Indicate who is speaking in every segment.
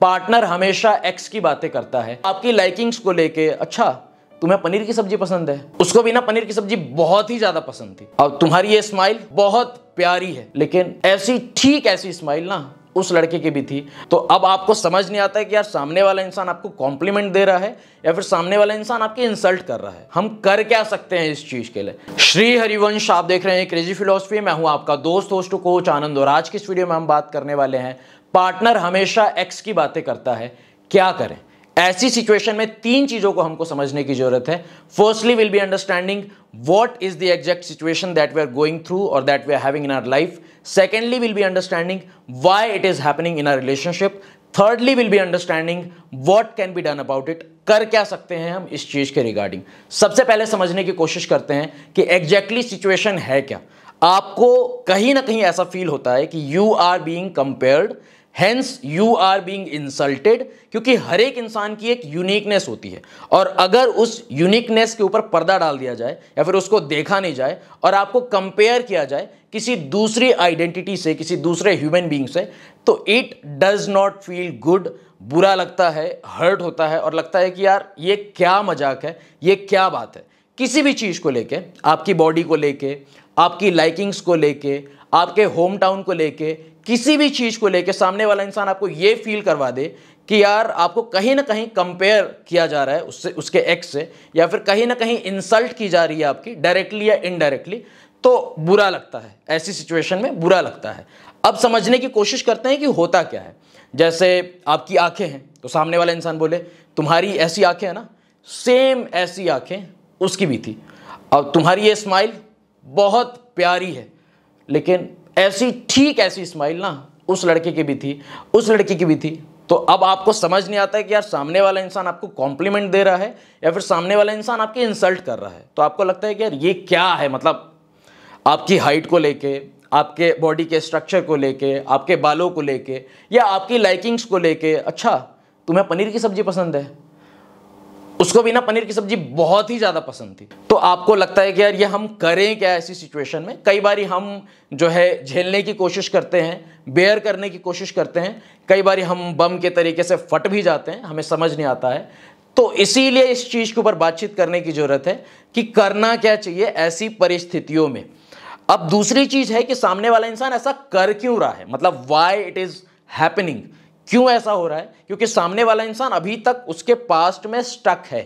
Speaker 1: partner हमेशा x की बातें करता है आपकी लाइकिंग्स को लेके अच्छा तुम्हें पनीर की सब्जी पसंद है उसको भी ना पनीर की सब्जी बहुत ही ज्यादा पसंद थी और तुम्हारी ये स्माइल बहुत प्यारी है लेकिन ऐसी ठीक ऐसी स्माइल ना उस लड़के की भी थी तो अब आपको समझ नहीं आता है कि यार सामने वाला इंसान आपको कॉम्प्लीमेंट दे रहा है या फिर सामने वाला इंसान आपकी इंसल्ट कर रहा है हम कर क्या सकते हैं इस चीज के लिए श्री हरिवंश आप देख रहे हैं क्रेजी फिलोसफी मैं हूं आपका दोस्त होस्ट कोच आनंद और आज की इस वीडियो में हम बात करने वाले हैं पार्टनर हमेशा एक्स की बातें करता है क्या करें ऐसी सिचुएशन में तीन चीजों को हमको समझने की जरूरत है firstly will be understanding what is the exact situation that we are going through और that we are having in our life secondly will be understanding why it is happening in our relationship thirdly will be understanding what can be done about it कर क्या सकते हैं हम इस चीज के regarding सबसे पहले समझने की कोशिश करते हैं कि एग्जैक्टली सिचुएशन है क्या आपको कहीं ना कहीं ऐसा फील होता है कि you are being compared hence you are being insulted क्योंकि हर एक इंसान की एक यूनिकनेस होती है और अगर उस यूनिकनेस के ऊपर पर्दा डाल दिया जाए या फिर उसको देखा नहीं जाए और आपको कंपेयर किया जाए किसी दूसरी आइडेंटिटी से किसी दूसरे ह्यूमन बींग से तो it does not feel good बुरा लगता है हर्ट होता है और लगता है कि यार ये क्या मजाक है ये क्या बात है किसी भी चीज़ को लेके आपकी बॉडी को लेके आपकी लाइकिंग्स को लेके आपके होम टाउन को लेके किसी भी चीज़ को लेकर सामने वाला इंसान आपको ये फील करवा दे कि यार आपको कहीं ना कहीं कंपेयर किया जा रहा है उससे उसके एक्स से या फिर कहीं ना कहीं इंसल्ट की जा रही है आपकी डायरेक्टली या इनडायरेक्टली तो बुरा लगता है ऐसी सिचुएशन में बुरा लगता है अब समझने की कोशिश करते हैं कि होता क्या है जैसे आपकी आंखें हैं तो सामने वाला इंसान बोले तुम्हारी ऐसी आंखें है ना सेम ऐसी आंखें उसकी भी थी अब तुम्हारी ये स्माइल बहुत प्यारी है लेकिन ऐसी ठीक ऐसी स्माइल ना उस लड़के की भी थी उस लड़की की भी थी तो अब आपको समझ नहीं आता है कि यार सामने वाला इंसान आपको कॉम्प्लीमेंट दे रहा है या फिर सामने वाला इंसान आपकी इंसल्ट कर रहा है तो आपको लगता है कि यार ये क्या है मतलब आपकी हाइट को लेके आपके बॉडी के स्ट्रक्चर को लेके आपके बालों को लेके या आपकी लाइकिंग्स को लेके अच्छा तुम्हें पनीर की सब्ज़ी पसंद है उसको भी ना पनीर की सब्जी बहुत ही ज़्यादा पसंद थी तो आपको लगता है कि यार ये हम करें क्या ऐसी सिचुएशन में कई बार हम जो है झेलने की कोशिश करते हैं बेयर करने की कोशिश करते हैं कई बार हम बम के तरीके से फट भी जाते हैं हमें समझ नहीं आता है तो इसीलिए इस चीज़ के ऊपर बातचीत करने की ज़रूरत है कि करना क्या चाहिए ऐसी परिस्थितियों में अब दूसरी चीज़ है कि सामने वाला इंसान ऐसा कर क्यों रहा है मतलब वाई इट इज़ हैपनिंग क्यों ऐसा हो रहा है क्योंकि सामने वाला इंसान अभी तक उसके पास्ट में स्टक है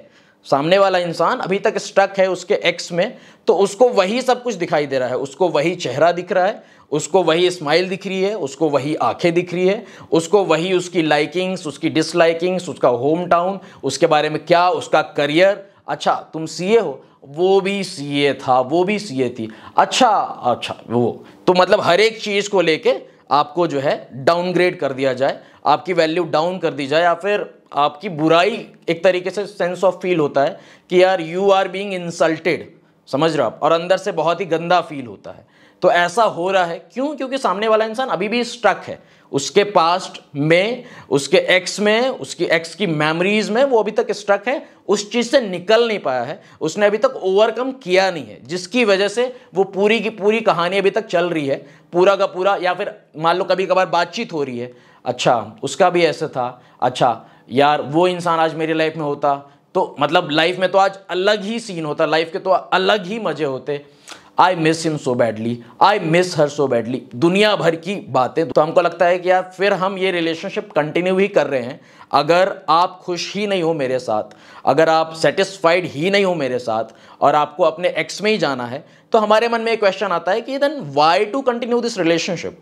Speaker 1: सामने वाला इंसान अभी तक स्टक है उसके एक्स में तो उसको वही सब कुछ दिखाई दे रहा है उसको वही चेहरा दिख रहा है उसको वही स्माइल दिख रही है उसको वही आंखें दिख रही है उसको वही उसकी लाइकिंग्स उसकी डिसलाइकिंग्स उसका होम टाउन उसके बारे में क्या उसका करियर अच्छा तुम सीए हो वो भी सीए था वो भी सीए थी अच्छा अच्छा वो तो मतलब हर एक चीज़ को लेके आपको जो है डाउनग्रेड कर दिया जाए आपकी वैल्यू डाउन कर दी जाए या फिर आपकी बुराई एक तरीके से सेंस ऑफ फील होता है कि यार यू आर बीइंग इंसल्टेड समझ रहे हो आप और अंदर से बहुत ही गंदा फील होता है तो ऐसा हो रहा है क्यों क्योंकि सामने वाला इंसान अभी भी स्ट्रक है उसके पास्ट में उसके एक्स में उसकी एक्स की मेमोरीज में वो अभी तक स्ट्रक है उस चीज़ से निकल नहीं पाया है उसने अभी तक ओवरकम किया नहीं है जिसकी वजह से वो पूरी की पूरी कहानी अभी तक चल रही है पूरा का पूरा या फिर मान लो कभी कभार बातचीत हो रही है अच्छा उसका भी ऐसा था अच्छा यार वो इंसान आज मेरी लाइफ में होता तो मतलब लाइफ में तो आज अलग ही सीन होता लाइफ के तो अलग ही मज़े होते I miss him so badly I miss her so badly दुनिया भर की बातें तो हमको लगता है कि यार फिर हम ये रिलेशनशिप कंटिन्यू ही कर रहे हैं अगर आप खुश ही नहीं हो मेरे साथ अगर आप सेटिस्फाइड ही नहीं हो मेरे साथ और आपको अपने एक्स में ही जाना है तो हमारे मन में एक क्वेश्चन आता है कि then why to continue this relationship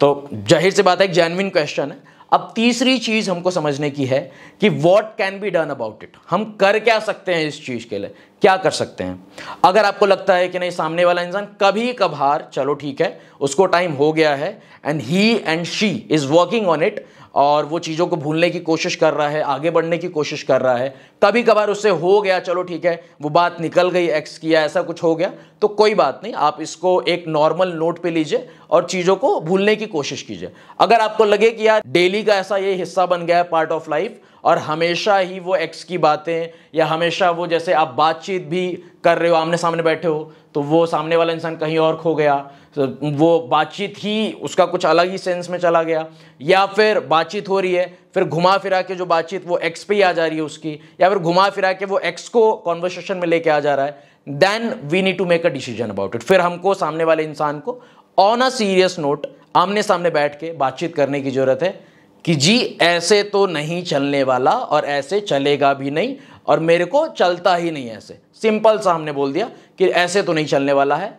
Speaker 1: तो जाहिर सी बात है एक जेनविन क्वेश्चन है अब तीसरी चीज़ हमको समझने की है कि what can be done about it हम कर क्या सकते हैं इस चीज़ के लिए क्या कर सकते हैं अगर आपको लगता है कि नहीं सामने वाला इंसान कभी कभार चलो ठीक है उसको टाइम हो गया है and he and she is working on it और वो चीज़ों को भूलने की कोशिश कर रहा है आगे बढ़ने की कोशिश कर रहा है कभी कभार उससे हो गया चलो ठीक है वो बात निकल गई एक्स किया ऐसा कुछ हो गया तो कोई बात नहीं आप इसको एक नॉर्मल नोट पे लीजिए और चीज़ों को भूलने की कोशिश कीजिए अगर आपको लगे कि यार डेली का ऐसा ये हिस्सा बन गया है पार्ट ऑफ लाइफ और हमेशा ही वो एक्स की बातें या हमेशा वो जैसे आप बातचीत भी कर रहे हो आमने सामने बैठे हो तो वो सामने वाला इंसान कहीं और खो गया तो वो बातचीत ही उसका कुछ अलग ही सेंस में चला गया या फिर बातचीत हो रही है फिर घुमा फिरा के जो बातचीत वो एक्स पे ही आ जा रही है उसकी या फिर घुमा फिरा के वो एक्स को कॉन्वर्सेशन में लेके आ जा रहा है then we need to make a decision about it फिर हमको सामने वाले इंसान को ऑन अ सीरियस नोट आमने सामने बैठ के बातचीत करने की ज़रूरत है कि जी ऐसे तो नहीं चलने वाला और ऐसे चलेगा भी नहीं और मेरे को चलता ही नहीं ऐसे सिंपल सा हमने बोल दिया कि ऐसे तो नहीं चलने वाला है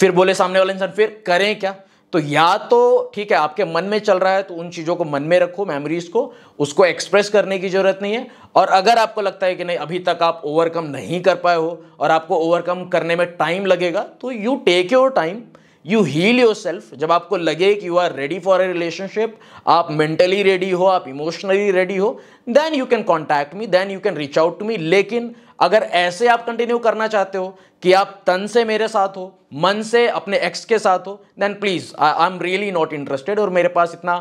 Speaker 1: फिर बोले सामने वाला इंसान फिर करें क्या तो या तो ठीक है आपके मन में चल रहा है तो उन चीज़ों को मन में रखो मेमोरीज को उसको एक्सप्रेस करने की ज़रूरत नहीं है और अगर आपको लगता है कि नहीं अभी तक आप ओवरकम नहीं कर पाए हो और आपको ओवरकम करने में टाइम लगेगा तो you take your time you heal yourself जब आपको लगे कि you are ready for a relationship आप मेंटली रेडी हो आप इमोशनली रेडी हो then you can contact me then you can reach out to me लेकिन अगर ऐसे आप कंटिन्यू करना चाहते हो कि आप तन से मेरे साथ हो मन से अपने एक्स के साथ हो then please I am really not interested और मेरे पास इतना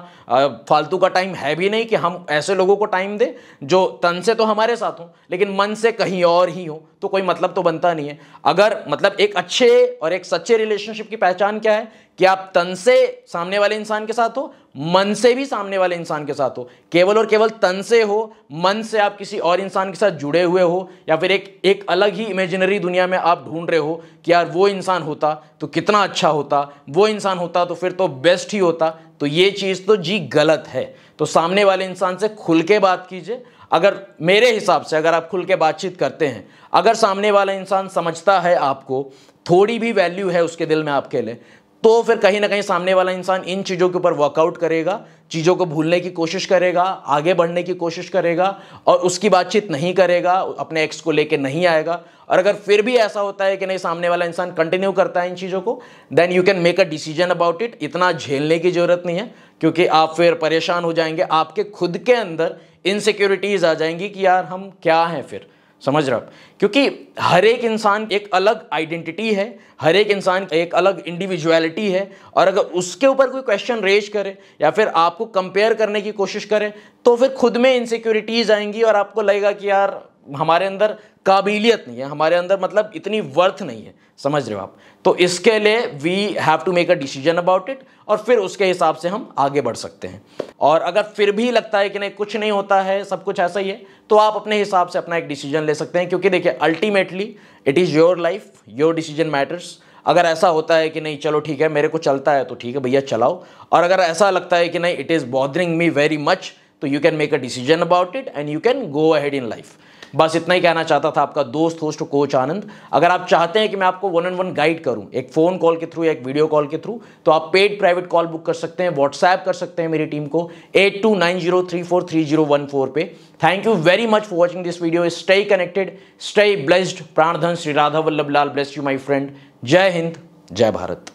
Speaker 1: फालतू का टाइम है भी नहीं कि हम ऐसे लोगों को टाइम दें जो तन से तो हमारे साथ हों लेकिन मन से कहीं और ही हो तो कोई मतलब तो बनता नहीं है अगर मतलब एक अच्छे और एक सच्चे रिलेशनशिप की पहचान क्या है कि आप तन से सामने वाले इंसान के साथ हो मन से भी सामने वाले इंसान के साथ हो केवल और केवल तन से हो मन से आप किसी और इंसान के साथ जुड़े हुए हो या फिर एक एक अलग ही इमेजिनरी दुनिया में आप ढूंढ रहे हो कि यार वो इंसान होता तो कितना अच्छा होता वो इंसान होता तो फिर तो बेस्ट ही होता तो ये चीज़ तो जी गलत है तो सामने वाले इंसान से खुल के बात कीजिए अगर मेरे हिसाब से अगर आप खुल के बातचीत करते हैं अगर सामने वाला इंसान समझता है आपको थोड़ी भी वैल्यू है उसके दिल में आपके लिए तो फिर कहीं ना कहीं सामने वाला इंसान इन चीज़ों के ऊपर वर्कआउट करेगा चीज़ों को भूलने की कोशिश करेगा आगे बढ़ने की कोशिश करेगा और उसकी बातचीत नहीं करेगा अपने एक्स को लेके नहीं आएगा और अगर फिर भी ऐसा होता है कि नहीं सामने वाला इंसान कंटिन्यू करता है इन चीज़ों को then you can make a decision about it इतना झेलने की ज़रूरत नहीं है क्योंकि आप फिर परेशान हो जाएंगे आपके खुद के अंदर इनसिक्योरिटीज़ आ जाएंगी कि यार हम क्या हैं फिर समझ रहा क्योंकि हर एक इंसान एक अलग आइडेंटिटी है हर एक इंसान एक अलग इंडिविजुअलिटी है और अगर उसके ऊपर कोई क्वेश्चन रेज करे या फिर आपको कंपेयर करने की कोशिश करें तो फिर खुद में इनसिक्योरिटीज़ आएंगी और आपको लगेगा कि यार हमारे अंदर काबिलियत नहीं है हमारे अंदर मतलब इतनी वर्थ नहीं है समझ रहे हो आप तो इसके लिए we have to make a decision about it और फिर उसके हिसाब से हम आगे बढ़ सकते हैं और अगर फिर भी लगता है कि नहीं कुछ नहीं होता है सब कुछ ऐसा ही है तो आप अपने हिसाब से अपना एक डिसीजन ले सकते हैं क्योंकि देखिए ultimately it is your life your decision matters अगर ऐसा होता है कि नहीं चलो ठीक है मेरे को चलता है तो ठीक है भैया चलाओ और अगर ऐसा लगता है कि नहीं it is bothering me very much तो you can make a decision about it and you can go ahead in life बस इतना ही कहना चाहता था आपका दोस्त होस्ट कोच आनंद अगर आप चाहते हैं कि मैं आपको वन एंड वन गाइड करूं एक फ़ोन कॉल के थ्रू या एक वीडियो कॉल के थ्रू तो आप पेड प्राइवेट कॉल बुक कर सकते हैं व्हाट्सएप कर सकते हैं मेरी टीम को eight two nine zero three four three zero one four पे thank you very much for watching this video stay connected stay blessed प्राणधन Shri Radha Vallabh Lal bless you my friend जय हिंद जय भारत